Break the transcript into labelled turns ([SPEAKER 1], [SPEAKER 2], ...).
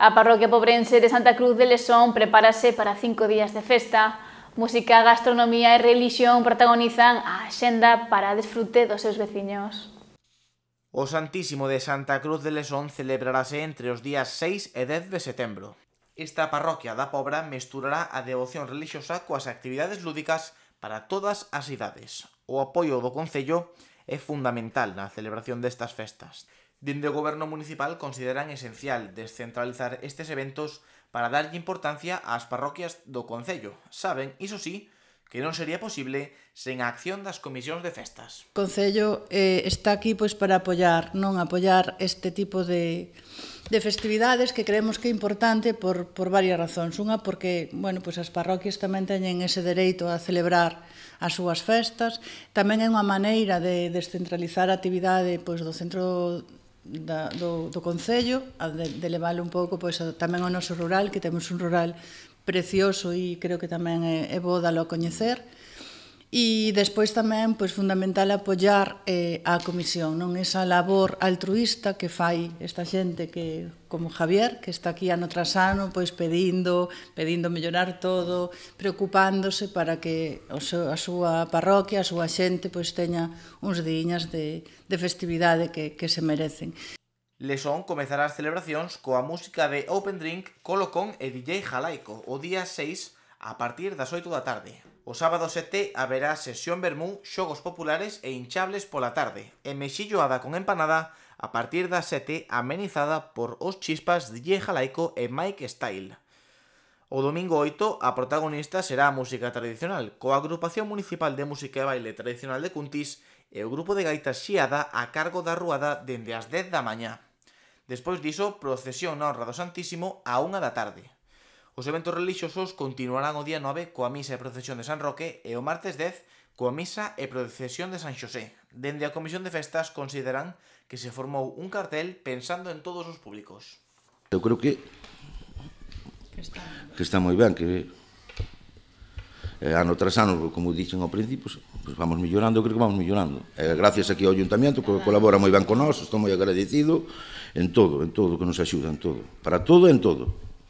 [SPEAKER 1] A parroquia pobrense de Santa Cruz de Lesón prepárase para cinco días de festa. Música, gastronomía e religión protagonizan a xenda para desfrute dos seus veciños.
[SPEAKER 2] O Santísimo de Santa Cruz de Lesón celebrarase entre os días 6 e 10 de setembro. Esta parroquia da Pobra mesturará a devoción religiosa coas actividades lúdicas para todas as idades. O apoio do Concello é fundamental na celebración destas festas. Dende o goberno municipal consideran esencial descentralizar estes eventos para darlle importancia ás parroquias do Concello. Saben, iso sí, que non sería posible sen a acción das comisións de festas.
[SPEAKER 1] O Concello eh, está aquí pois para apoiar, non apoiar este tipo de, de festividades que creemos que é importante por, por varias razóns. Unha, porque bueno, pois as parroquias tamén teñen ese dereito a celebrar as súas festas. Tamén é unha maneira de descentralizar a actividade pois, do centro da, do, do Concello, a de, de levar un pouco pois, a, tamén ao noso rural, que temos un rural precioso e creo que tamén é, é bo dalo a coñecer. E despois tamén pois fundamental apoiar eh, a comisión, non esa labor altruista que fai esta xente que como Javier, que está aquí ano tras ano, pois pedindo, pedindo mellorar todo, preocupándose para que o seu, a súa parroquia, a súa xente pois teña uns diñas de, de festividade que, que se merecen.
[SPEAKER 2] Lesón comezará as celebracións coa música de Open Drink, Colocón e DJ Jalaico o día 6 a partir das 8 da tarde. O sábado 7 haberá sesión vermú, xogos populares e hinchables pola tarde, e mexilloada con empanada a partir das 7 amenizada por Os Chispas, DJ Jalaico e Mike Style. O domingo 8 a protagonista será a música tradicional, coa agrupación municipal de música e baile tradicional de Cuntis e o grupo de gaitas xiada a cargo da ruada dende as 10 da mañá. Despois diso, procesión na honra do Santísimo a 1 da tarde. Os eventos relixiosos continuarán o día 9 coa misa e procesión de San Roque e o martes 10 coa misa e procesión de San Xosé. Dende a Comisión de Festas consideran que se formou un cartel pensando en todos os públicos. Eu creo que que está, que está moi ben, que eh, ano tras ano, como dixen ao principio, pues, pues vamos mellorando, eu creo que vamos mellorando. Eh, gracias aquí ao Ayuntamiento, que colabora moi ben con nós, estou moi agradecido en todo, en todo, que nos axuda, en todo. Para todo e en todo.